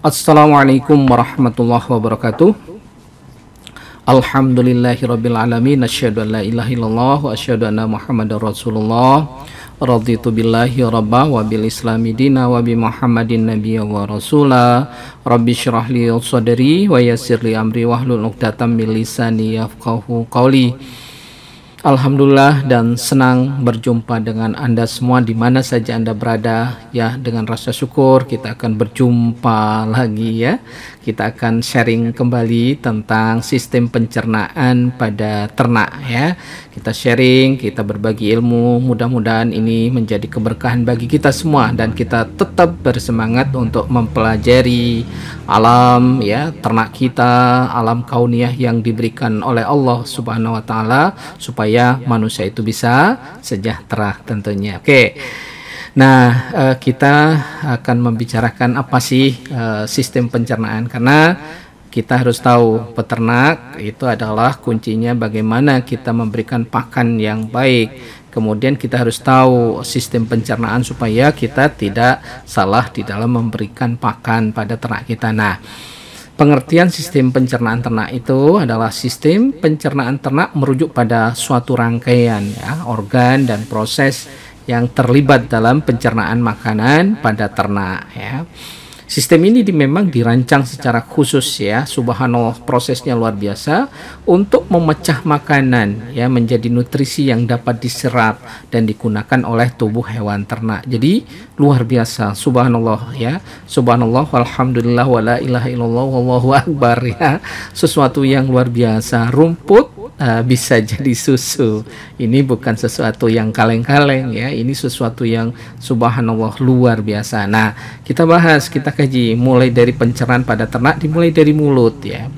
Assalamualaikum warahmatullahi wabarakatuh. rabbil alamin asyhadu an la ilaha illallah wa asyhadu anna muhammadar rasulullah. Raditu billahi rabba wa bil islami dina wa bi muhammadin nabiyya wa rasula. Rabbi syrah li sadri wa yassir li amri wahlul 'uqdatam min lisani yafqahu qawli. Alhamdulillah dan senang berjumpa dengan Anda semua di mana saja Anda berada ya dengan rasa syukur kita akan berjumpa lagi ya. Kita akan sharing kembali tentang sistem pencernaan pada ternak ya. Kita sharing, kita berbagi ilmu. Mudah-mudahan ini menjadi keberkahan bagi kita semua dan kita tetap bersemangat untuk mempelajari alam ya ternak kita, alam kauniah yang diberikan oleh Allah Subhanahu wa taala supaya supaya manusia itu bisa sejahtera tentunya. Oke. Nah, eh, kita akan membicarakan apa sih eh, sistem pencernaan karena kita harus tahu peternak itu adalah kuncinya bagaimana kita memberikan pakan yang baik. Kemudian kita harus tahu sistem pencernaan supaya kita tidak salah di dalam memberikan pakan pada ternak kita. Nah, Pengertian sistem pencernaan ternak itu adalah sistem pencernaan ternak merujuk pada suatu rangkaian ya, organ dan proses yang terlibat dalam pencernaan makanan pada ternak ya. Sistem ini di, memang dirancang secara khusus ya, subhanallah prosesnya luar biasa untuk memecah makanan ya menjadi nutrisi yang dapat diserap dan digunakan oleh tubuh hewan ternak. Jadi luar biasa, subhanallah ya, subhanallah, alhamdulillah, wala ilaha illallah, wallahu akbar ya, sesuatu yang luar biasa. Rumput Eh, bisa jadi susu. Ini bukan sesuatu yang kaleng-kaleng ya, ini sesuatu yang subhanallah luar biasa. Nah, kita bahas, kita kaji mulai dari pencernaan pada ternak dimulai dari mulut ya.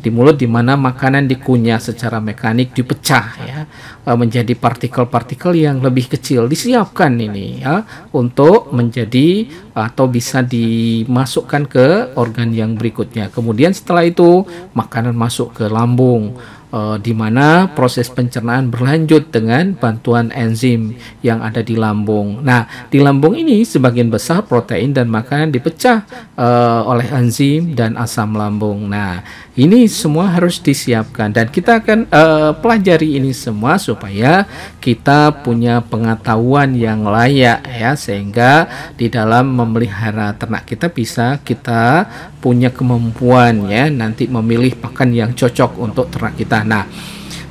Di mulut di mana makanan dikunyah secara mekanik dipecah ya eh, menjadi partikel-partikel yang lebih kecil disiapkan ini ya untuk menjadi atau bisa dimasukkan ke organ yang berikutnya. Kemudian setelah itu makanan masuk ke lambung uh, di mana proses pencernaan berlanjut dengan bantuan enzim yang ada di lambung. Nah, di lambung ini sebagian besar protein dan makanan dipecah uh, oleh enzim dan asam lambung. Nah, ini semua harus disiapkan dan kita akan uh, pelajari ini semua supaya kita punya pengetahuan yang layak ya sehingga di dalam memelihara ternak kita bisa kita punya kemampuan ya nanti memilih pakan yang cocok untuk ternak kita. Nah,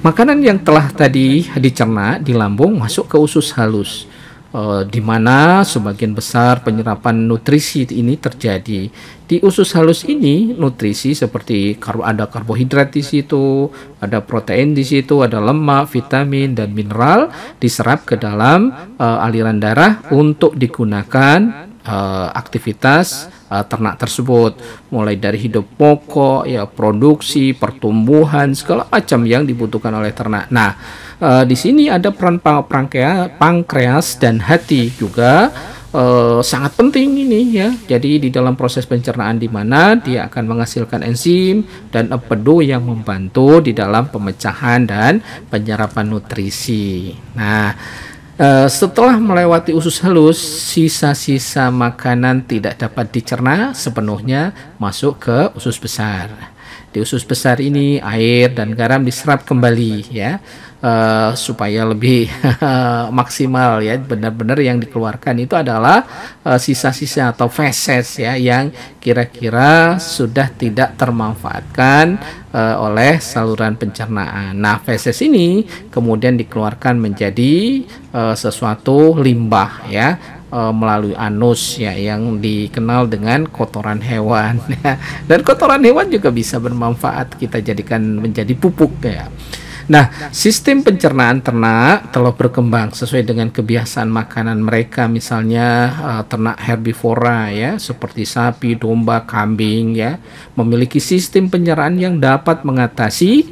makanan yang telah tadi dicerna di lambung masuk ke usus halus. Uh, di mana sebagian besar penyerapan nutrisi ini terjadi. Di usus halus ini nutrisi seperti kar ada karbohidrat di situ, ada protein di situ, ada lemak, vitamin dan mineral diserap ke dalam uh, aliran darah untuk digunakan uh, aktivitas uh, ternak tersebut mulai dari hidup pokok ya produksi pertumbuhan segala macam yang dibutuhkan oleh ternak nah uh, di sini ada peran pankreas dan hati juga Uh, sangat penting ini ya. Jadi di dalam proses pencernaan di mana dia akan menghasilkan enzim dan empedu yang membantu di dalam pemecahan dan penyerapan nutrisi. Nah, Eh, setelah melewati usus halus, sisa-sisa makanan tidak dapat dicerna sepenuhnya masuk ke usus besar. Di usus besar ini air dan garam diserap kembali ya. Eh, supaya lebih maksimal ya benar-benar yang dikeluarkan itu adalah eh, sisa-sisa uh, atau feses ya yang kira-kira sudah tidak termanfaatkan uh, oleh saluran pencernaan. Nah, feses ini kemudian dikeluarkan menjadi uh, sesuatu limbah ya melalui anus ya yang dikenal dengan kotoran hewan. Dan kotoran hewan juga bisa bermanfaat kita jadikan menjadi pupuk ya. Nah, sistem pencernaan ternak telah berkembang sesuai dengan kebiasaan makanan mereka, misalnya uh, ternak herbivora ya, seperti sapi, domba, kambing ya, memiliki sistem pencernaan yang dapat mengatasi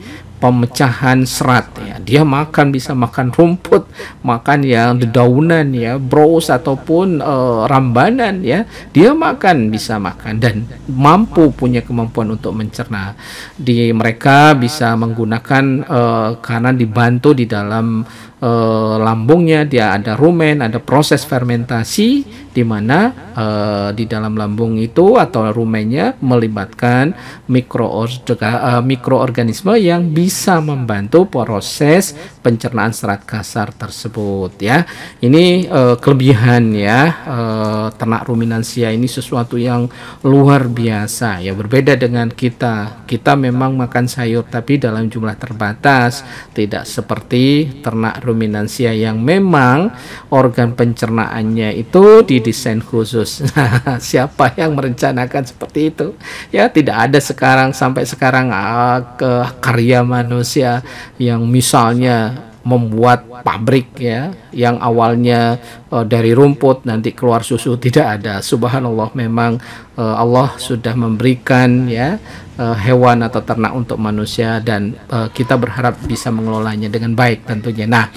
pemecahan serat ya. Dia makan bisa makan rumput, makan yang dedaunan ya, bros ataupun uh, rambanan ya. Dia makan bisa makan dan mampu punya kemampuan untuk mencerna. Di mereka bisa menggunakan uh, eh, karena dibantu di dalam uh, lambungnya dia ada rumen, ada proses fermentasi di mana uh, di dalam lambung itu atau rumennya melibatkan eh, mikroorganisme yang bisa membantu proses pencernaan serat kasar tersebut ya. Ini uh, kelebihan ya uh, ternak ruminansia ini sesuatu yang luar biasa ya berbeda dengan kita. Kita memang makan sayur tapi dalam jumlah terbatas, tidak seperti ternak ruminansia yang memang organ pencernaannya itu di desain khusus. Nah, siapa yang merencanakan seperti itu? Ya, tidak ada sekarang sampai sekarang uh, ke karya manusia yang misalnya membuat pabrik ya yang awalnya uh, dari rumput nanti keluar susu tidak ada subhanallah memang uh, Allah sudah memberikan ya uh, hewan atau ternak untuk manusia dan uh, kita berharap bisa mengelolanya dengan baik tentunya nah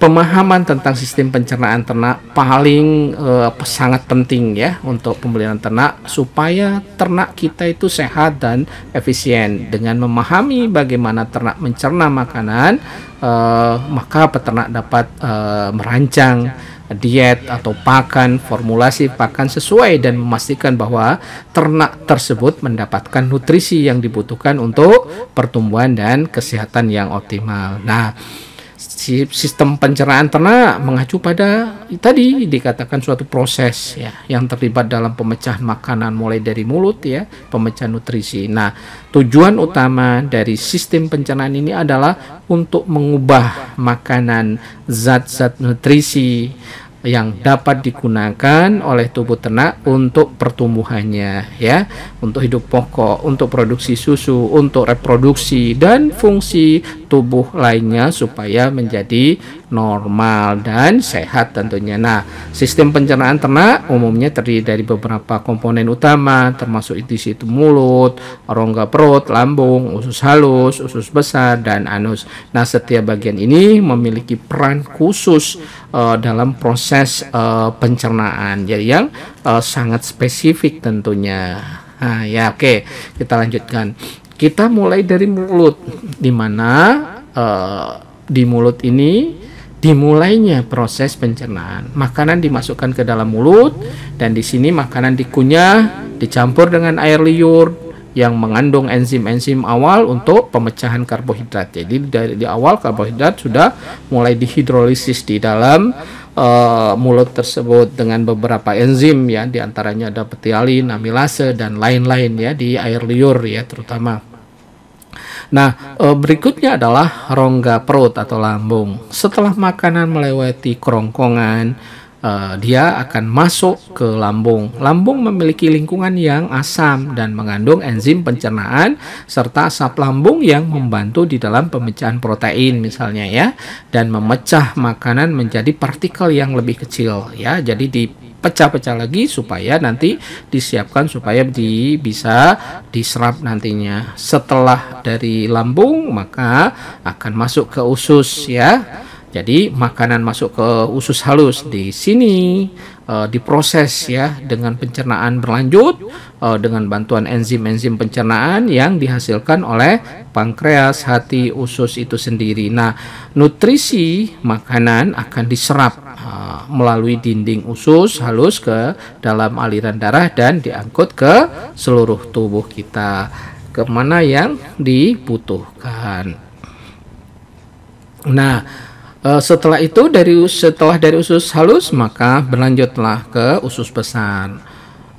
pemahaman tentang sistem pencernaan ternak paling uh, sangat penting ya untuk pembelian ternak supaya ternak kita itu sehat dan efisien dengan memahami bagaimana ternak mencerna makanan uh, maka peternak dapat uh, merancang diet atau pakan, formulasi pakan sesuai dan memastikan bahwa ternak tersebut mendapatkan nutrisi yang dibutuhkan untuk pertumbuhan dan kesehatan yang optimal. Nah, sistem pencernaan ternak mengacu pada tadi dikatakan suatu proses ya yang terlibat dalam pemecahan makanan mulai dari mulut ya pemecahan nutrisi. Nah, tujuan utama dari sistem pencernaan ini adalah untuk mengubah makanan zat-zat nutrisi yang dapat digunakan oleh tubuh ternak untuk pertumbuhannya ya, untuk hidup pokok, untuk produksi susu, untuk reproduksi dan fungsi tubuh lainnya supaya menjadi normal dan sehat tentunya. Nah, sistem pencernaan ternak umumnya terdiri dari beberapa komponen utama termasuk di situ mulut, rongga perut, lambung, usus halus, usus besar dan anus. Nah, setiap bagian ini memiliki peran khusus uh, dalam proses uh, pencernaan. Jadi yang uh, sangat spesifik tentunya. Nah, ya oke, okay. kita lanjutkan. Kita mulai dari mulut di mana uh, di mulut ini dimulainya proses pencernaan. Makanan dimasukkan ke dalam mulut dan di sini makanan dikunyah, dicampur dengan air liur yang mengandung enzim-enzim awal untuk pemecahan karbohidrat. Jadi dari di awal karbohidrat sudah mulai dihidrolisis di dalam uh, mulut tersebut dengan beberapa enzim ya diantaranya ada petialin, amilase dan lain-lain ya di air liur ya terutama. Nah, e, berikutnya adalah rongga perut atau lambung. Setelah makanan melewati kerongkongan, uh, dia akan masuk ke lambung. Lambung memiliki lingkungan yang asam dan mengandung enzim pencernaan serta asap lambung yang membantu di dalam pemecahan protein misalnya ya dan memecah makanan menjadi partikel yang lebih kecil ya. Jadi di pecah-pecah lagi supaya nanti disiapkan supaya di, bisa diserap nantinya. Setelah dari lambung maka akan masuk ke usus ya. Jadi makanan masuk ke usus halus di sini uh, diproses ya dengan pencernaan berlanjut uh, dengan bantuan enzim-enzim pencernaan yang dihasilkan oleh pankreas, hati, usus itu sendiri. Nah, nutrisi makanan akan diserap uh, melalui dinding usus halus ke dalam aliran darah dan diangkut ke seluruh tubuh kita kemana yang dibutuhkan. Nah, Eh, setelah itu dari setelah dari usus halus maka berlanjutlah ke usus besar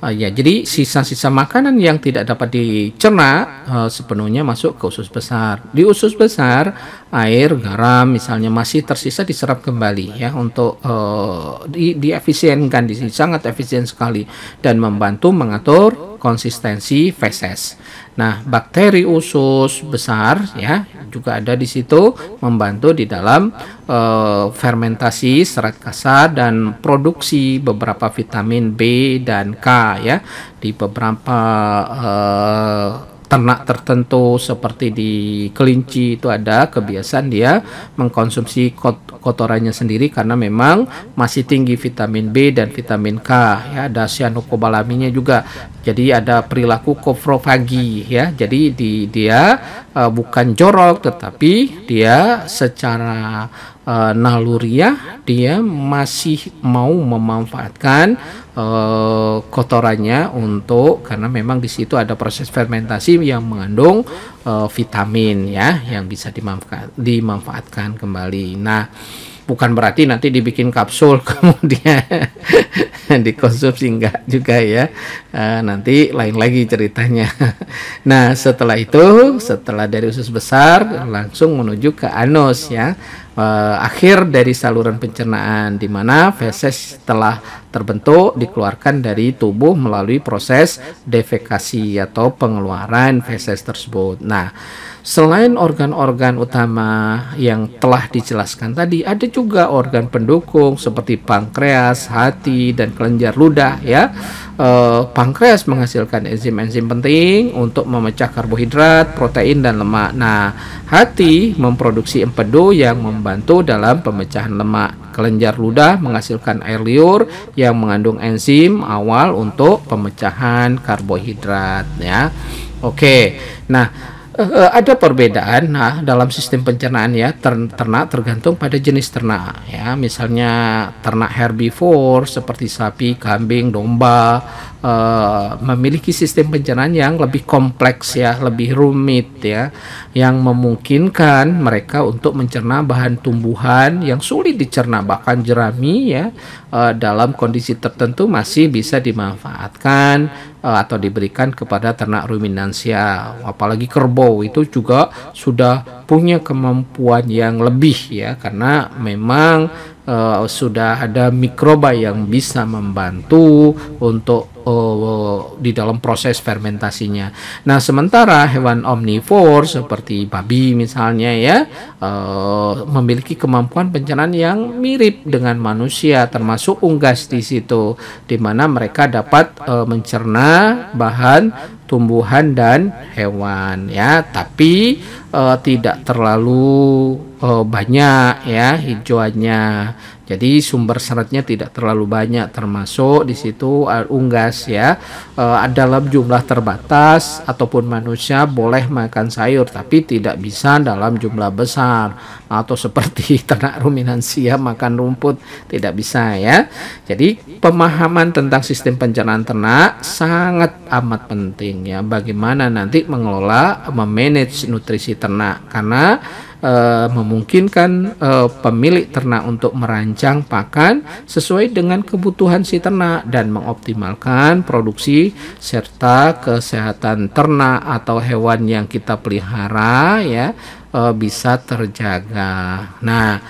uh, ya jadi sisa-sisa makanan yang tidak dapat dicerna uh, sepenuhnya masuk ke usus besar di usus besar air garam misalnya masih tersisa diserap kembali ya untuk uh, di efisienkan di sini sangat efisien sekali dan membantu mengatur konsistensi feses. Nah, bakteri usus besar ya juga ada di situ membantu di dalam e, fermentasi serat kasar dan produksi beberapa vitamin B dan K ya di beberapa e, ternak tertentu seperti di kelinci itu ada kebiasaan dia mengkonsumsi kot kotorannya sendiri karena memang masih tinggi vitamin B dan vitamin K ya ada cyanocobalaminnya juga jadi ada perilaku kofrofagi ya jadi di, dia uh, bukan jorok tetapi dia secara uh, naluriah dia masih mau memanfaatkan uh, kotorannya untuk karena memang di situ ada proses fermentasi yang mengandung uh, vitamin ya yang bisa dimanfaat, dimanfaatkan kembali. Nah, bukan berarti nanti dibikin kapsul kemudian dikonsumsi enggak juga ya uh, nanti lain lagi ceritanya nah setelah itu setelah dari usus besar langsung menuju ke anus ya uh, akhir dari saluran pencernaan di mana feses telah terbentuk dikeluarkan dari tubuh melalui proses defekasi atau pengeluaran feses tersebut nah Selain organ-organ utama yang telah dijelaskan tadi, ada juga organ pendukung seperti pankreas, hati, dan kelenjar ludah. Ya, e, pankreas menghasilkan enzim-enzim penting untuk memecah karbohidrat, protein, dan lemak. Nah, hati memproduksi empedu yang membantu dalam pemecahan lemak. Kelenjar ludah menghasilkan air liur yang mengandung enzim awal untuk pemecahan karbohidrat. Ya, oke. Nah uh, ada perbedaan nah dalam sistem pencernaan ya ter ternak tergantung pada jenis ternak ya misalnya ternak herbivore seperti sapi, kambing, domba uh, memiliki sistem pencernaan yang lebih kompleks ya, lebih rumit ya, yang memungkinkan mereka untuk mencerna bahan tumbuhan yang sulit dicerna bahkan jerami ya uh, dalam kondisi tertentu masih bisa dimanfaatkan uh, atau diberikan kepada ternak ruminansia. Apalagi kerbau itu juga sudah punya kemampuan yang lebih ya karena memang uh, sudah ada mikroba yang bisa membantu untuk uh, di dalam proses fermentasinya. Nah, sementara hewan omnivore seperti babi misalnya ya uh, memiliki kemampuan pencernaan yang mirip dengan manusia, termasuk unggas di situ, di mana mereka dapat uh, mencerna bahan tumbuhan dan hewan ya tapi uh, tidak terlalu uh, banyak ya hijauannya jadi sumber seratnya tidak terlalu banyak termasuk di situ uh, unggas ya. Uh, dalam jumlah terbatas ataupun manusia boleh makan sayur tapi tidak bisa dalam jumlah besar atau seperti ternak ruminansia makan rumput tidak bisa ya. Jadi pemahaman tentang sistem pencernaan ternak sangat amat penting ya bagaimana nanti mengelola memanage nutrisi ternak karena uh, memungkinkan uh, pemilik ternak untuk merancang pakan sesuai dengan kebutuhan si ternak dan mengoptimalkan produksi serta kesehatan ternak atau hewan yang kita pelihara ya uh, bisa terjaga. Nah,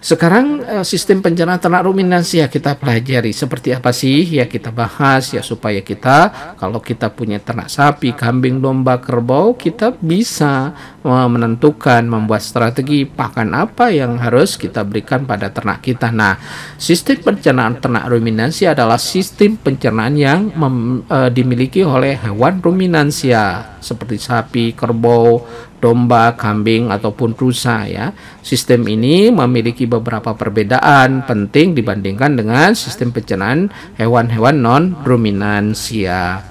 sekarang eh, sistem pencernaan ternak ruminansia kita pelajari seperti apa sih ya kita bahas ya supaya kita kalau kita punya ternak sapi, kambing, domba, kerbau kita bisa eh, menentukan membuat strategi pakan apa yang harus kita berikan pada ternak kita. Nah, sistem pencernaan ternak ruminansia adalah sistem pencernaan yang mem, e, dimiliki oleh hewan ruminansia seperti sapi, kerbau, domba, kambing ataupun rusa ya. Sistem ini memiliki beberapa perbedaan penting dibandingkan dengan sistem pencernaan hewan-hewan non ruminansia.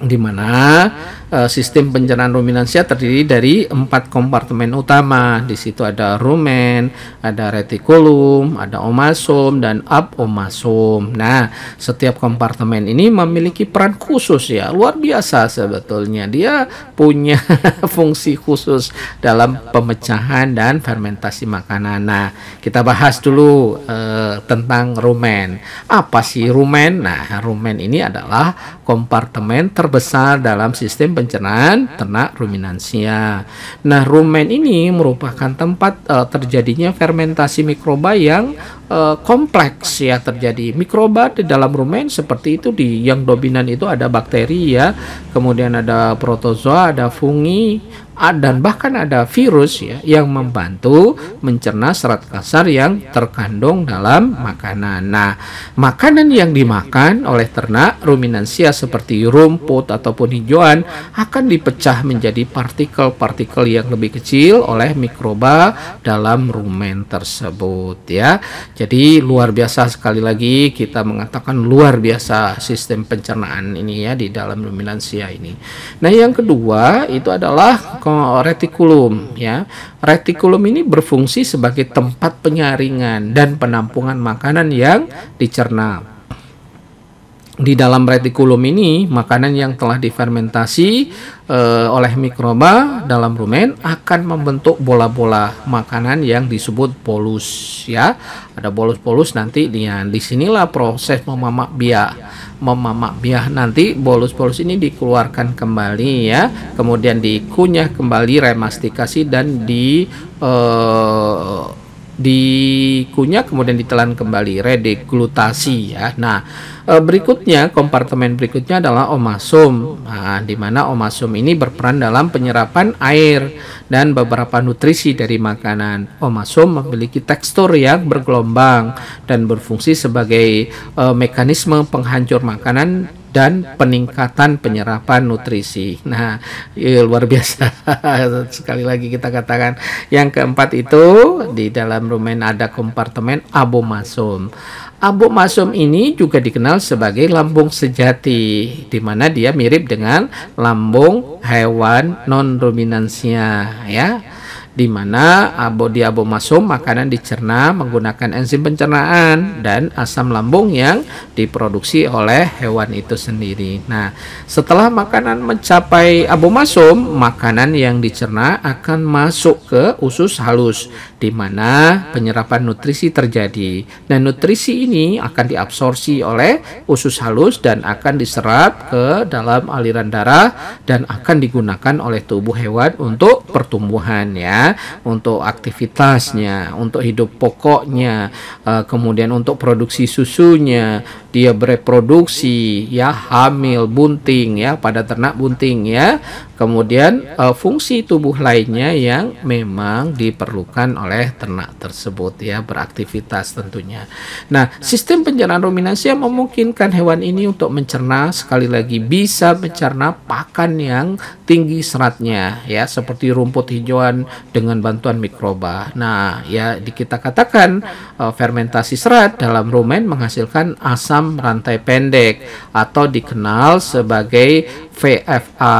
Di mana Eh, sistem pencernaan ruminansia terdiri dari empat kompartemen utama. Di situ ada rumen, ada retikulum, ada omasum dan abomasum. Nah, setiap kompartemen ini memiliki peran khusus ya, luar biasa sebetulnya. Dia punya fungsi khusus dalam pemecahan dan fermentasi makanan. Nah, kita bahas dulu uh, tentang rumen. Apa sih rumen? Nah, rumen ini adalah kompartemen terbesar dalam sistem pencernaan ternak ruminansia. Nah, rumen ini merupakan tempat uh, terjadinya fermentasi mikroba yang Eh, kompleks ya terjadi mikroba di dalam rumen seperti itu di yang dominan itu ada bakteri ya kemudian ada protozoa ada fungi dan bahkan ada virus ya yang membantu mencerna serat kasar yang terkandung dalam makanan. Nah, makanan yang dimakan oleh ternak ruminansia seperti rumput ataupun hijauan akan dipecah menjadi partikel-partikel yang lebih kecil oleh mikroba dalam rumen tersebut ya. Jadi luar biasa sekali lagi kita mengatakan luar biasa sistem pencernaan ini ya di dalam ruminansia ini. Nah, yang kedua itu adalah retikulum ya. Retikulum ini berfungsi sebagai tempat penyaringan dan penampungan makanan yang dicerna di dalam retikulum ini makanan yang telah difermentasi e, oleh mikroba dalam rumen akan membentuk bola-bola makanan yang disebut bolus ya ada bolus-bolus nanti dengan ya. disinilah proses memamak biak memamak biak nanti bolus-bolus ini dikeluarkan kembali ya kemudian dikunyah kembali remastikasi dan di e, dikunyah kemudian ditelan kembali redeglutasi ya. Nah, e, berikutnya kompartemen berikutnya adalah omasum. Nah, di mana omasum ini berperan dalam penyerapan air dan beberapa nutrisi dari makanan. Omasum memiliki tekstur yang bergelombang dan berfungsi sebagai uh, mekanisme penghancur makanan dan peningkatan penyerapan nutrisi. Nah, iya, luar biasa. Sekali lagi kita katakan yang keempat itu di dalam rumen ada kompartemen abomasum. Abomasum ini juga dikenal sebagai lambung sejati di mana dia mirip dengan lambung hewan non ruminansia ya di mana abo diabo masum makanan dicerna menggunakan enzim pencernaan dan asam lambung yang diproduksi oleh hewan itu sendiri. Nah, setelah makanan mencapai abo masum, makanan yang dicerna akan masuk ke usus halus di mana penyerapan nutrisi terjadi. Nah, nutrisi ini akan diabsorpsi oleh usus halus dan akan diserap ke dalam aliran darah dan akan digunakan oleh tubuh hewan untuk pertumbuhan ya untuk aktivitasnya, untuk hidup pokoknya, eh, kemudian untuk produksi susunya, dia bereproduksi ya hamil bunting ya pada ternak bunting ya kemudian uh, fungsi tubuh lainnya yang memang diperlukan oleh ternak tersebut ya beraktivitas tentunya nah sistem pencernaan yang memungkinkan hewan ini untuk mencerna sekali lagi bisa mencerna pakan yang tinggi seratnya ya seperti rumput hijauan dengan bantuan mikroba nah ya kita katakan uh, fermentasi serat dalam rumen menghasilkan asam dalam rantai pendek atau dikenal sebagai VFA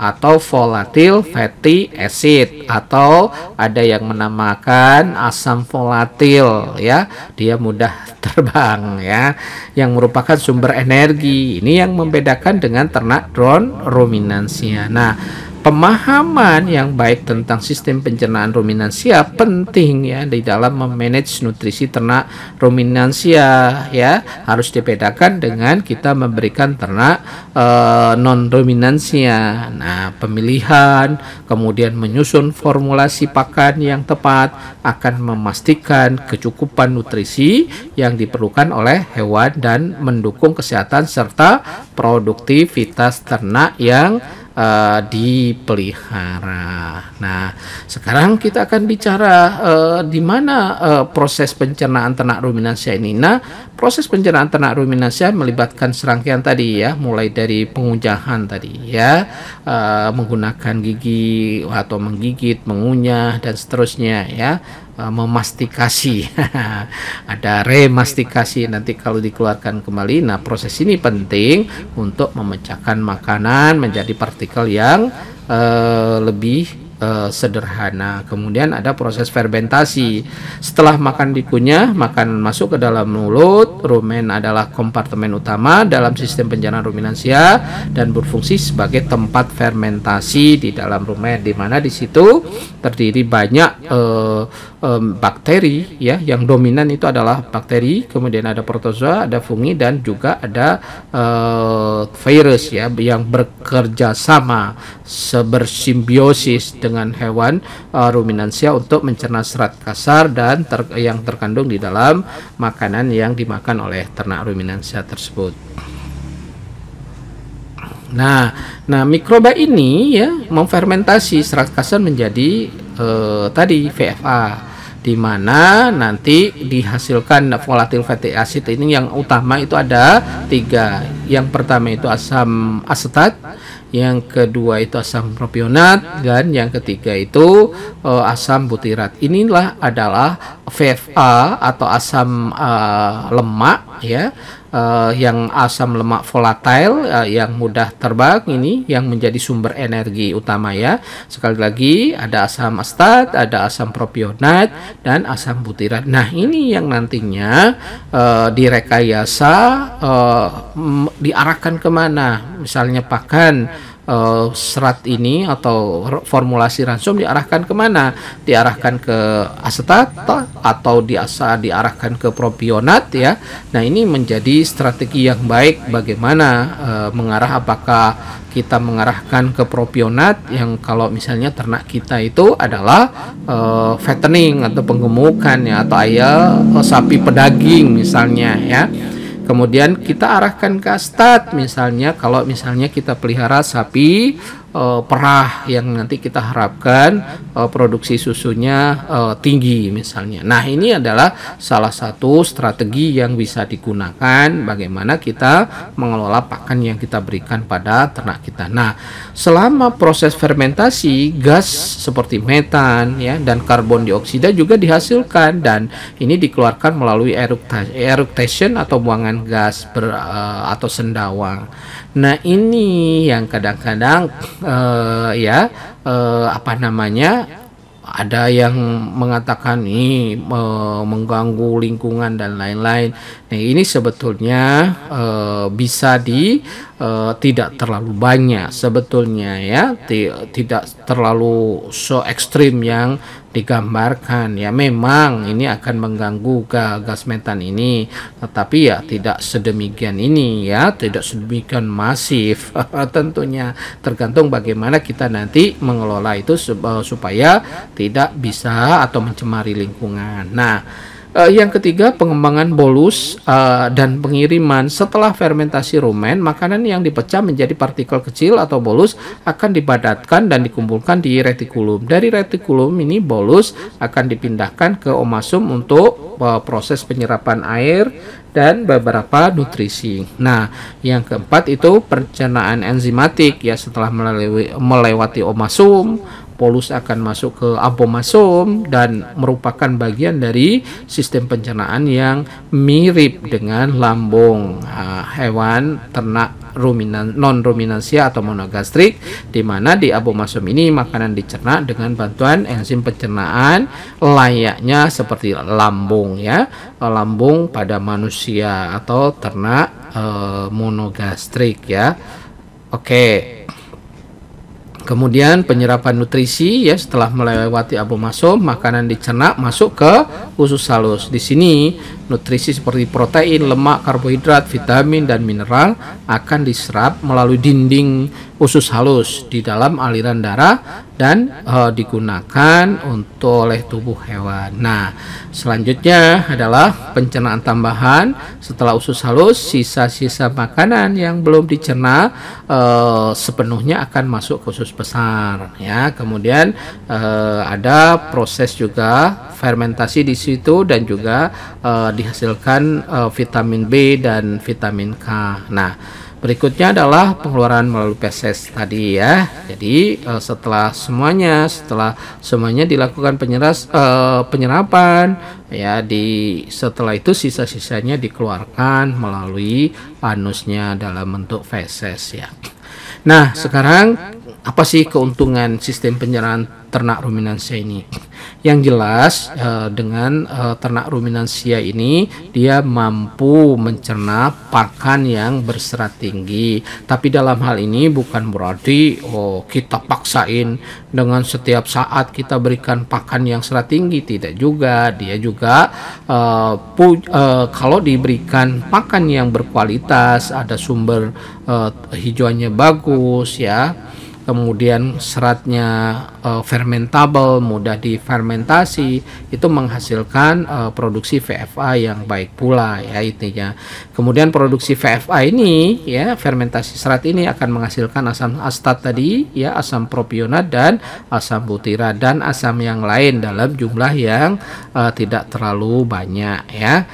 atau volatile fatty acid atau ada yang menamakan asam volatil ya dia mudah terbang ya yang merupakan sumber energi ini yang membedakan dengan ternak drone ruminansia nah pemahaman yang baik tentang sistem pencernaan ruminansia penting ya di dalam memanage nutrisi ternak ruminansia ya harus dibedakan dengan kita memberikan ternak e, eh, non ruminansia. Nah, pemilihan kemudian menyusun formulasi pakan yang tepat akan memastikan kecukupan nutrisi yang diperlukan oleh hewan dan mendukung kesehatan serta produktivitas ternak yang uh, dipelihara. Nah, sekarang kita akan bicara uh, di mana uh, proses pencernaan ternak ruminansia ini. Nah, proses pencernaan ternak ruminansia melibatkan serangkaian tadi ya, mulai dari pengunjahan tadi ya, uh, menggunakan gigi atau menggigit, mengunyah dan seterusnya ya Eh, memastikasi ada remastikasi nanti kalau dikeluarkan kembali nah proses ini penting untuk memecahkan makanan menjadi partikel yang uh, lebih Eh, sederhana. Kemudian ada proses fermentasi. Setelah makan dikunyah, makan masuk ke dalam mulut. Rumen adalah kompartemen utama dalam sistem pencernaan ruminansia dan berfungsi sebagai tempat fermentasi di dalam rumen di mana di situ terdiri banyak uh, um, bakteri ya yang dominan itu adalah bakteri, kemudian ada protozoa, ada fungi dan juga ada uh, virus ya yang bekerja sama sebersimbiosis dengan hewan uh, ruminansia untuk mencerna serat kasar dan ter yang terkandung di dalam makanan yang dimakan oleh ternak ruminansia tersebut. Nah, nah mikroba ini ya memfermentasi serat kasar menjadi uh, tadi VFA di mana nanti dihasilkan volatil fatty acid ini yang utama itu ada tiga yang pertama itu asam asetat yang kedua itu asam propionat dan yang ketiga itu uh, asam butirat. Inilah adalah VFA atau asam uh, lemak ya uh, yang asam lemak volatile uh, yang mudah terbang ini yang menjadi sumber energi utama ya. Sekali lagi ada asam astat, ada asam propionat dan asam butiran Nah, ini yang nantinya uh, direkayasa uh, diarahkan kemana? Misalnya pakan uh, serat ini atau formulasi ransum diarahkan kemana? Diarahkan ke asetat atau diasa diarahkan ke propionat ya. Nah ini menjadi strategi yang baik bagaimana uh, mengarah apakah kita mengarahkan ke propionat yang kalau misalnya ternak kita itu adalah uh, fattening atau penggemukan ya atau ayam sapi pedaging misalnya ya. Kemudian kita arahkan ke stat misalnya kalau misalnya kita pelihara sapi uh, perah yang nanti kita harapkan uh, produksi susunya uh, tinggi misalnya. Nah, ini adalah salah satu strategi yang bisa digunakan bagaimana kita mengelola pakan yang kita berikan pada ternak kita. Nah, selama proses fermentasi, gas seperti metan ya dan karbon dioksida juga dihasilkan dan ini dikeluarkan melalui eruptation atau buangan gas ber, uh, atau sendawa. Nah ini yang kadang-kadang uh, ya uh, apa namanya ada yang mengatakan ini uh, mengganggu lingkungan dan lain-lain. Nah, ini sebetulnya e, bisa di e, tidak terlalu banyak sebetulnya ya, T tidak terlalu so ekstrim yang digambarkan ya. Memang ini akan mengganggu gas metan ini, tetapi ya tidak sedemikian ini ya, tidak sedemikian masif tentunya tergantung bagaimana kita nanti mengelola itu eh, supaya tidak bisa atau mencemari lingkungan. Nah, Uh, yang ketiga, pengembangan bolus uh, dan pengiriman. Setelah fermentasi rumen, makanan yang dipecah menjadi partikel kecil atau bolus akan dipadatkan dan dikumpulkan di retikulum. Dari retikulum ini bolus akan dipindahkan ke omasum untuk uh, proses penyerapan air dan beberapa nutrisi. Nah, yang keempat itu pencernaan enzimatik ya setelah melewati, melewati omasum, polus akan masuk ke abomasum dan merupakan bagian dari sistem pencernaan yang mirip dengan lambung nah, hewan ternak ruminan non ruminansia atau monogastrik di mana di abomasum ini makanan dicerna dengan bantuan enzim pencernaan layaknya seperti lambung ya lambung pada manusia atau ternak e, monogastrik ya oke Kemudian penyerapan nutrisi ya setelah melewati abomasum makanan dicerna masuk ke usus halus. Di sini nutrisi seperti protein, lemak, karbohidrat, vitamin, dan mineral akan diserap melalui dinding usus halus di dalam aliran darah dan uh, digunakan untuk oleh tubuh hewan. Nah, selanjutnya adalah pencernaan tambahan setelah usus halus, sisa-sisa makanan yang belum dicerna uh, sepenuhnya akan masuk ke usus besar ya. Kemudian uh, ada proses juga fermentasi di situ dan juga uh, dihasilkan uh, vitamin B dan vitamin K. Nah, berikutnya adalah pengeluaran melalui feses tadi ya. Jadi uh, setelah semuanya, setelah semuanya dilakukan penyeras uh, penyerapan ya di setelah itu sisa-sisanya dikeluarkan melalui anusnya dalam bentuk feses ya. Nah, sekarang apa sih keuntungan sistem penyerahan ternak ruminansia ini? Yang jelas eh, dengan eh, ternak ruminansia ini dia mampu mencerna pakan yang berserat tinggi. Tapi dalam hal ini bukan berarti oh kita paksain dengan setiap saat kita berikan pakan yang serat tinggi tidak juga. Dia juga uh, pu, kalau diberikan pakan yang berkualitas, ada sumber hijauannya bagus ya kemudian seratnya uh, eh, fermentabel, mudah difermentasi, itu menghasilkan uh, produksi VFA yang baik pula ya intinya. Kemudian produksi VFA ini ya fermentasi serat ini akan menghasilkan asam astat tadi ya asam propionat dan asam butirat dan asam yang lain dalam jumlah yang uh, tidak terlalu banyak ya.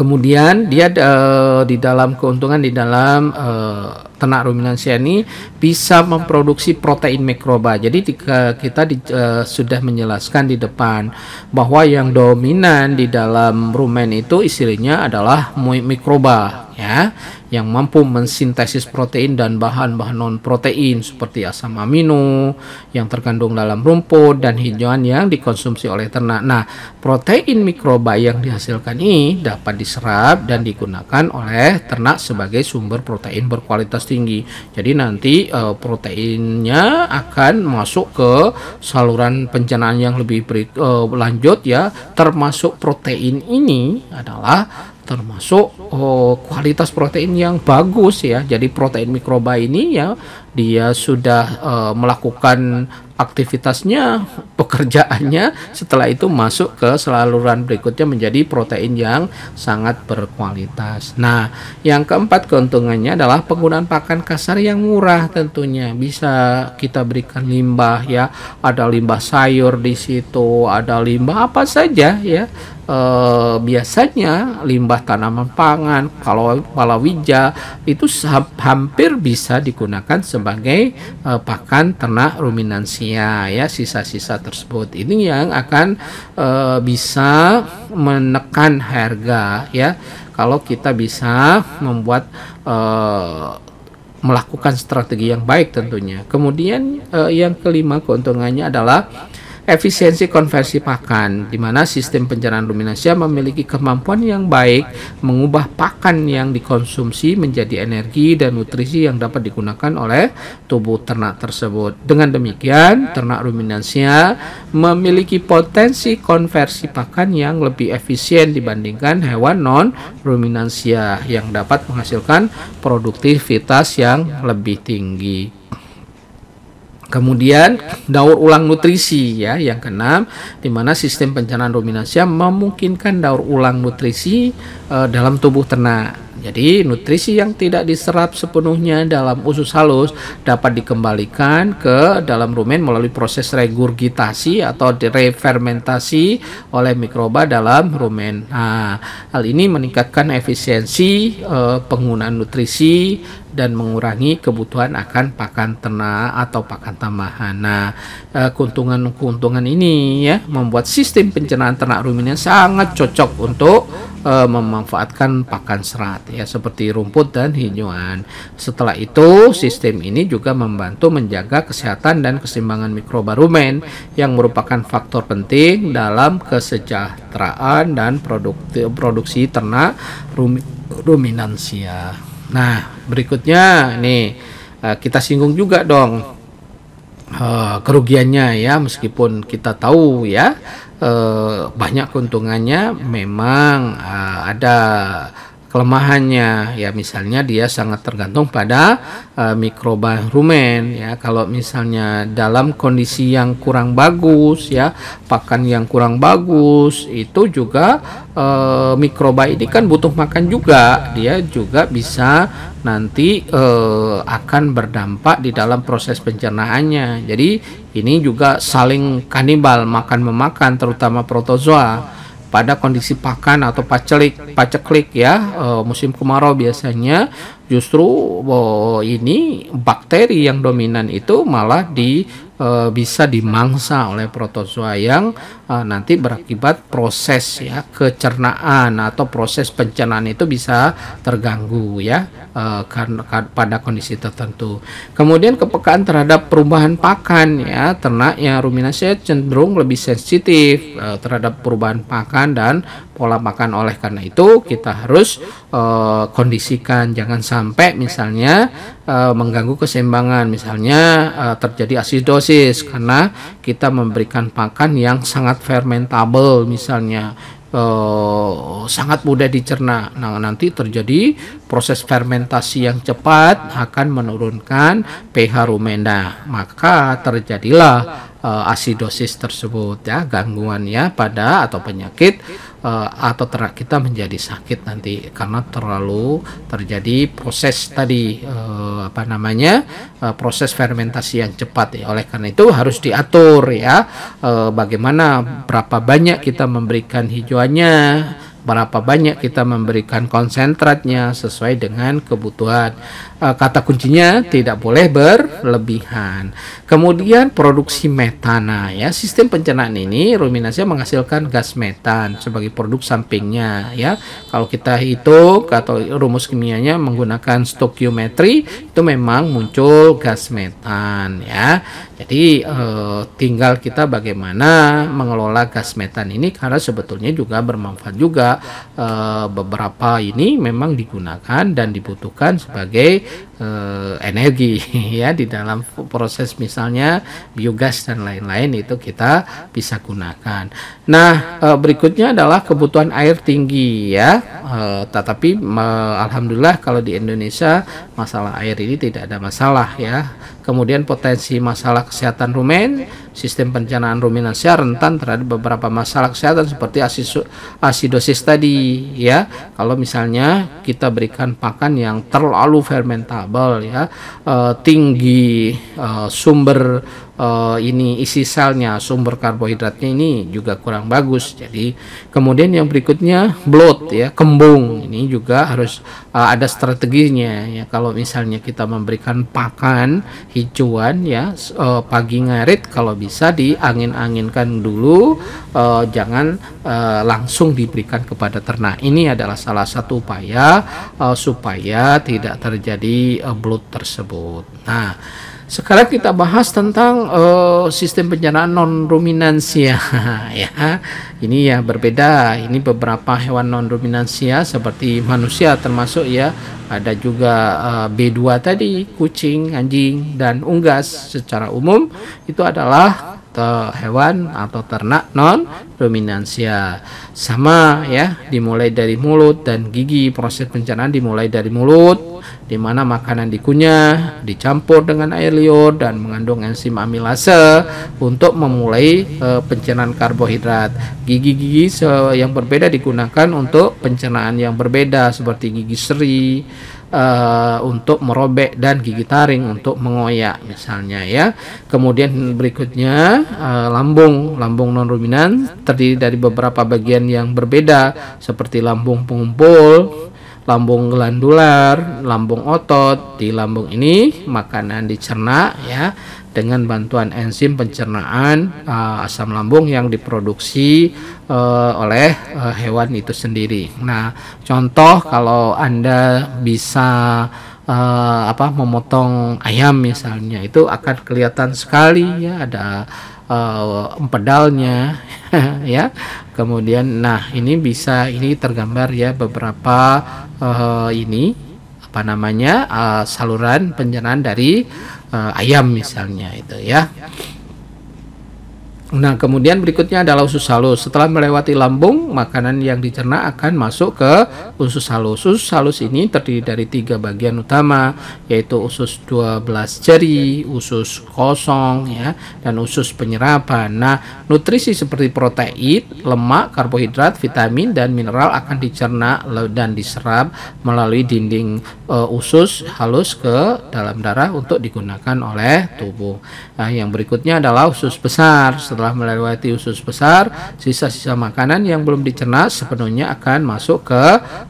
Kemudian dia uh, di dalam keuntungan di dalam uh, ternak ruminansia ini bisa memproduksi protein mikroba. Jadi jika kita di, uh, sudah menjelaskan di depan bahwa yang dominan di dalam rumen itu istilahnya adalah mikroba ya yang mampu mensintesis protein dan bahan-bahan non protein seperti asam amino yang terkandung dalam rumput dan hijauan yang dikonsumsi oleh ternak. Nah, protein mikroba yang dihasilkan ini dapat diserap dan digunakan oleh ternak sebagai sumber protein berkualitas tinggi. Jadi nanti eh, proteinnya akan masuk ke saluran pencernaan yang lebih berlanjut eh, lanjut ya, termasuk protein ini adalah termasuk oh, kualitas protein yang bagus ya. Jadi protein mikroba ini ya dia sudah uh, melakukan aktivitasnya, pekerjaannya, setelah itu masuk ke saluran berikutnya menjadi protein yang sangat berkualitas. Nah, yang keempat keuntungannya adalah penggunaan pakan kasar yang murah tentunya. Bisa kita berikan limbah ya, ada limbah sayur di situ, ada limbah apa saja ya. E, biasanya limbah tanaman pangan, kalau palawija itu hampir bisa digunakan sebagai uh, pakan ternak ruminansia ya sisa-sisa tersebut ini yang akan uh, bisa menekan harga ya kalau kita bisa membuat uh, melakukan strategi yang baik tentunya. Kemudian yang kelima keuntungannya adalah efisiensi konversi pakan, di mana sistem pencernaan ruminansia memiliki kemampuan yang baik mengubah pakan yang dikonsumsi menjadi energi dan nutrisi yang dapat digunakan oleh tubuh ternak tersebut. Dengan demikian, ternak ruminansia memiliki potensi konversi pakan yang lebih efisien dibandingkan hewan non-ruminansia yang dapat menghasilkan produktivitas yang lebih tinggi. Kemudian daur ulang nutrisi ya yang keenam di mana sistem pencernaan ruminansia memungkinkan daur ulang nutrisi e, dalam tubuh ternak. Jadi nutrisi yang tidak diserap sepenuhnya dalam usus halus dapat dikembalikan ke dalam rumen melalui proses regurgitasi atau refermentasi oleh mikroba dalam rumen. Nah, hal ini meningkatkan efisiensi e, penggunaan nutrisi dan mengurangi kebutuhan akan pakan ternak atau pakan tambahan. Nah, eh, keuntungan-keuntungan ini ya membuat sistem pencernaan ternak ruminan sangat cocok untuk uh, memanfaatkan pakan serat ya seperti rumput dan hijauan. Setelah itu, sistem ini juga membantu menjaga kesehatan dan keseimbangan mikroba rumen yang merupakan faktor penting dalam kesejahteraan dan produk produksi ternak ruminansia. Nah, berikutnya nih eh, kita singgung juga dong eh, kerugiannya ya meskipun kita tahu ya eh, banyak keuntungannya memang ada kelemahannya ya misalnya dia sangat tergantung pada uh, mikroba rumen ya kalau misalnya dalam kondisi yang kurang bagus ya pakan yang kurang bagus itu juga uh, mikroba ini kan butuh makan juga dia juga bisa nanti uh, akan berdampak di dalam proses pencernaannya jadi ini juga saling kanibal makan memakan terutama protozoa pada kondisi pakan atau pacelik paceklik ya uh, musim kemarau biasanya justru uh, ini bakteri yang dominan itu malah di e, bisa dimangsa oleh protozoa yang e, eh, nanti berakibat proses ya kecernaan atau proses pencernaan itu bisa terganggu ya e, karena pada kondisi tertentu. Kemudian kepekaan terhadap perubahan pakan ya ternak yang ruminasi cenderung lebih sensitif e, terhadap perubahan pakan dan pola makan oleh karena itu kita harus uh, kondisikan jangan sampai misalnya uh, mengganggu keseimbangan misalnya uh, terjadi asidosis karena kita memberikan pakan yang sangat fermentable misalnya uh, sangat mudah dicerna. Nah, nanti terjadi proses fermentasi yang cepat akan menurunkan pH rumena. Nah, maka terjadilah uh, asidosis tersebut ya gangguannya pada atau penyakit uh, atau terak kita menjadi sakit nanti karena terlalu terjadi proses tadi uh, apa namanya uh, proses fermentasi yang cepat ya oleh karena itu harus diatur ya uh, bagaimana berapa banyak kita memberikan hijauannya berapa banyak kita memberikan konsentratnya sesuai dengan kebutuhan. E, kata kuncinya tidak boleh berlebihan. Kemudian produksi metana ya, sistem pencernaan ini ruminasi menghasilkan gas metan sebagai produk sampingnya ya. Kalau kita hitung atau rumus kimianya menggunakan stoikiometri itu memang muncul gas metan ya. Jadi eh, tinggal kita bagaimana mengelola gas metan ini karena sebetulnya juga bermanfaat juga eh, beberapa ini memang digunakan dan dibutuhkan sebagai eh, energi ya di dalam proses misalnya biogas dan lain-lain itu kita bisa gunakan. Nah eh, berikutnya adalah kebutuhan air tinggi ya, eh, tetapi alhamdulillah kalau di Indonesia masalah air ini tidak ada masalah ya. Kemudian potensi masalah kesehatan rumen Sistem pencernaan ruminansia rentan terhadap beberapa masalah kesehatan seperti asidosis tadi ya. Kalau misalnya kita berikan pakan yang terlalu fermentable ya, uh, tinggi uh, sumber uh, ini isi selnya, sumber karbohidratnya ini juga kurang bagus. Jadi kemudian yang berikutnya bloat ya, kembung. Ini juga harus uh, ada strateginya ya. Kalau misalnya kita memberikan pakan hijauan ya uh, pagi ngarit kalau bisa diangin-anginkan dulu uh, jangan uh, langsung diberikan kepada ternak. Ini adalah salah satu upaya uh, supaya tidak terjadi uh, bloat tersebut. Nah, sekarang kita bahas tentang uh, sistem pencernaan non ruminansia ya. Ini ya berbeda. Ini beberapa hewan non ruminansia seperti manusia termasuk ya ada juga uh, eh, B2 tadi, kucing, anjing dan unggas secara umum itu adalah atau hewan atau ternak non ruminansia. Sama ya, dimulai dari mulut dan gigi. Proses pencernaan dimulai dari mulut di mana makanan dikunyah, dicampur dengan air liur dan mengandung enzim amilase untuk memulai e, pencernaan karbohidrat. Gigi-gigi yang berbeda digunakan untuk pencernaan yang berbeda seperti gigi seri uh, untuk merobek dan gigi taring untuk mengoyak misalnya ya. Kemudian berikutnya uh, lambung, lambung non ruminan terdiri dari beberapa bagian yang berbeda seperti lambung pengumpul, lambung glandular, lambung otot. Di lambung ini makanan dicerna ya dengan bantuan enzim pencernaan uh, asam lambung yang diproduksi uh, oleh uh, hewan itu sendiri. Nah, contoh kalau Anda bisa uh, apa memotong ayam misalnya itu akan kelihatan sekali ya ada uh, empedalnya ya. Kemudian nah ini bisa ini tergambar ya beberapa uh, ini apa namanya uh, saluran pencernaan dari uh, ayam misalnya itu ya. Nah, kemudian berikutnya adalah usus halus. Setelah melewati lambung, makanan yang dicerna akan masuk ke usus halus. Usus halus ini terdiri dari tiga bagian utama, yaitu usus 12 jari, usus kosong, ya, dan usus penyerapan. Nah, nutrisi seperti protein, lemak, karbohidrat, vitamin, dan mineral akan dicerna dan diserap melalui dinding uh, usus halus ke dalam darah untuk digunakan oleh tubuh. Nah, yang berikutnya adalah usus besar. Setelah setelah melewati usus besar, sisa-sisa makanan yang belum dicerna sepenuhnya akan masuk ke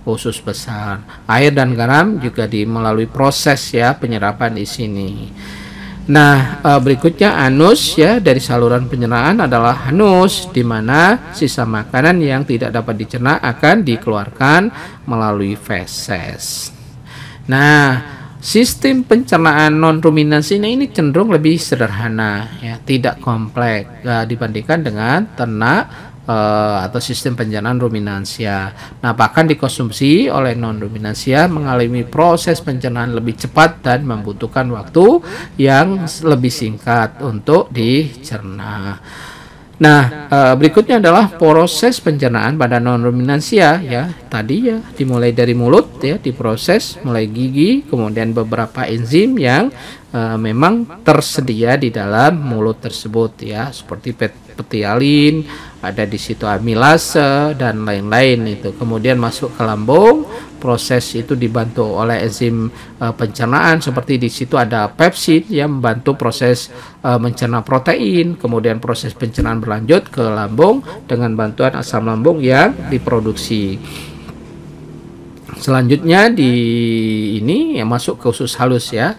usus besar. Air dan garam juga di melalui proses ya penyerapan di sini. Nah, eh, berikutnya anus ya dari saluran pencernaan adalah anus di mana sisa makanan yang tidak dapat dicerna akan dikeluarkan melalui feses. Nah, Sistem pencernaan non ruminasi nah, ini cenderung lebih sederhana, ya, tidak kompleks ya, dibandingkan dengan ternak uh, atau sistem pencernaan ruminansia. Nah, bahkan dikonsumsi oleh non ruminansia mengalami proses pencernaan lebih cepat dan membutuhkan waktu yang lebih singkat untuk dicerna. Nah, eh, berikutnya adalah proses pencernaan pada non-ruminansia ya. Tadi ya dimulai dari mulut ya, diproses mulai gigi, kemudian beberapa enzim yang uh, memang tersedia di dalam mulut tersebut ya, seperti petialin, ada di situ amilase dan lain-lain itu. Kemudian masuk ke lambung, proses itu dibantu oleh enzim e, pencernaan seperti di situ ada pepsin yang membantu proses e, mencerna protein, kemudian proses pencernaan berlanjut ke lambung dengan bantuan asam lambung yang diproduksi. Selanjutnya di ini yang masuk ke usus halus ya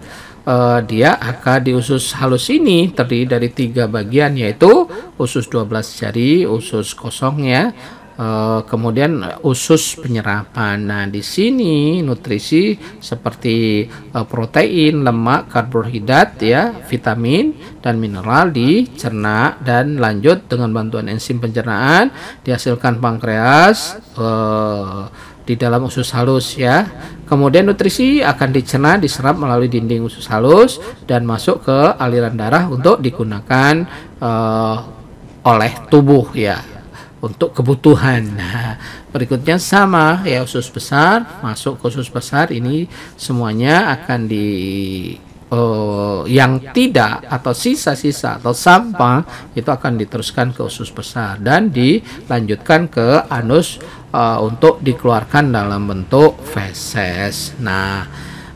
uh, dia akan di usus halus ini terdiri dari tiga bagian yaitu usus 12 jari, usus kosong ya, eh, kemudian usus penyerapan. Nah, di sini nutrisi seperti eh, protein, lemak, karbohidrat ya, vitamin dan mineral dicerna dan lanjut dengan bantuan enzim pencernaan dihasilkan pankreas uh, di dalam usus halus ya. Kemudian nutrisi akan dicerna diserap melalui dinding usus halus dan masuk ke aliran darah untuk digunakan uh, oleh tubuh ya untuk kebutuhan. Nah, berikutnya sama ya usus besar masuk ke usus besar ini semuanya akan di uh, yang tidak atau sisa-sisa atau sampah itu akan diteruskan ke usus besar dan dilanjutkan ke anus uh, untuk dikeluarkan dalam bentuk feses. Nah,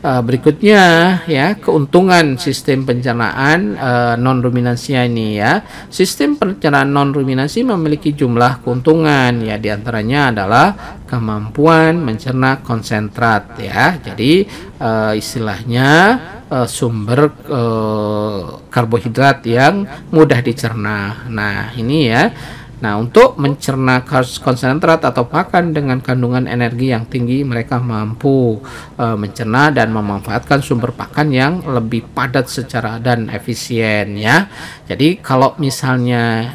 eh, berikutnya ya keuntungan sistem pencernaan uh, non ruminansia ini ya sistem pencernaan non ruminansi memiliki jumlah keuntungan ya diantaranya adalah kemampuan mencerna konsentrat ya jadi uh, istilahnya uh, sumber uh, karbohidrat yang mudah dicerna. Nah, ini ya. Nah, untuk mencerna konsentrat atau pakan dengan kandungan energi yang tinggi, mereka mampu uh, mencerna dan memanfaatkan sumber pakan yang lebih padat secara dan efisien ya. Jadi kalau misalnya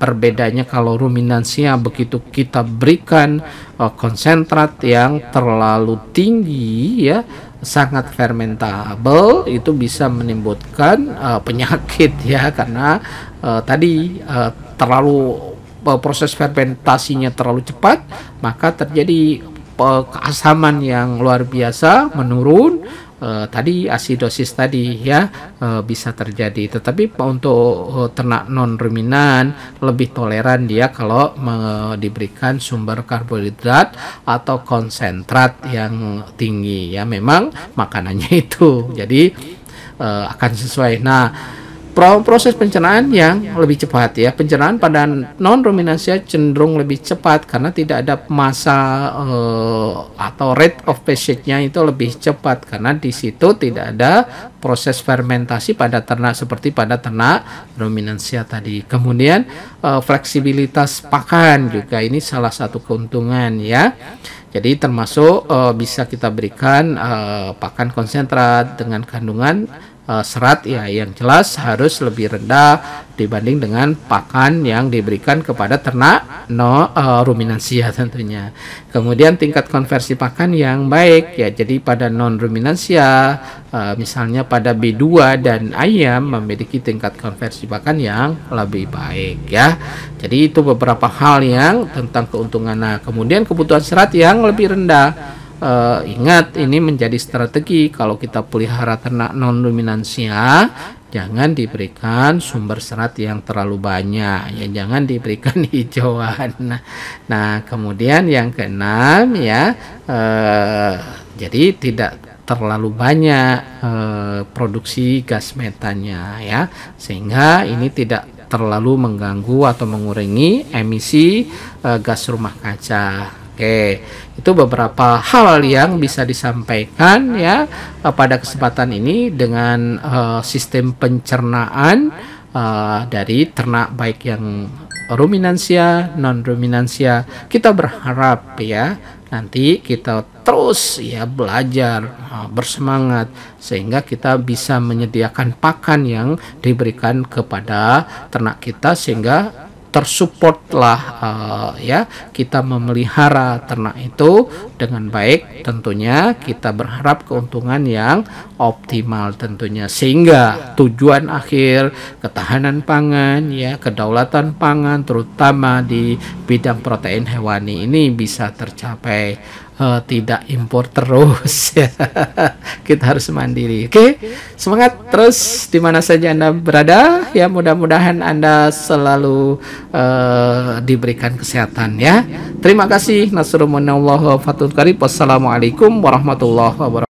perbedaannya kalau ruminansia begitu kita berikan uh, konsentrat yang terlalu tinggi ya sangat fermentabel itu bisa menimbulkan uh, penyakit ya karena uh, tadi uh, terlalu uh, proses fermentasinya terlalu cepat maka terjadi uh, keasaman yang luar biasa menurun uh, tadi asidosis tadi ya uh, bisa terjadi. Tetapi untuk eh, ternak non ruminan lebih toleran dia kalau uh, diberikan sumber karbohidrat atau konsentrat yang tinggi ya. Memang makanannya itu. Jadi uh, akan sesuai. Nah, proses pencernaan yang lebih cepat ya. Pencernaan pada non ruminansia cenderung lebih cepat karena tidak ada masa uh, atau rate of passage-nya itu lebih cepat karena di situ tidak ada proses fermentasi pada ternak seperti pada ternak ruminansia tadi. Kemudian uh, fleksibilitas pakan juga ini salah satu keuntungan ya. Jadi termasuk uh, bisa kita berikan uh, pakan konsentrat dengan kandungan uh, serat ya yang jelas harus lebih rendah dibanding dengan pakan yang diberikan kepada ternak no uh, ruminansia tentunya. Kemudian tingkat konversi pakan yang baik ya jadi pada non ruminansia uh, misalnya pada B2 dan ayam memiliki tingkat konversi pakan yang lebih baik ya. Jadi itu beberapa hal yang tentang keuntungan. Nah, kemudian kebutuhan serat yang lebih rendah Uh, ingat ini menjadi strategi kalau kita pelihara ternak non dominansia jangan diberikan sumber serat yang terlalu banyak ya jangan diberikan hijauan nah, nah kemudian yang keenam ya eh, jadi tidak terlalu banyak eh, produksi gas metannya ya sehingga ini tidak terlalu mengganggu atau mengurangi emisi eh, gas rumah kaca Oke, itu beberapa hal yang bisa disampaikan iya. ya eh, pada kesempatan ini dengan uh, sistem pencernaan uh, dari ternak baik yang ruminansia, non ruminansia. Kita berharap ya nanti kita terus ya belajar bersemangat sehingga kita bisa menyediakan pakan yang diberikan kepada ternak kita sehingga tersupport lah uh, ya kita memelihara ternak itu dengan baik tentunya kita berharap keuntungan yang optimal tentunya sehingga tujuan akhir ketahanan pangan ya kedaulatan pangan terutama di bidang protein hewani ini bisa tercapai uh, tidak impor terus ya kita harus mandiri oke okay? semangat terus di mana saja anda berada ya mudah-mudahan anda selalu uh, diberikan kesehatan ya terima kasih nasrullah fatul wassalamualaikum warahmatullahi wabarakatuh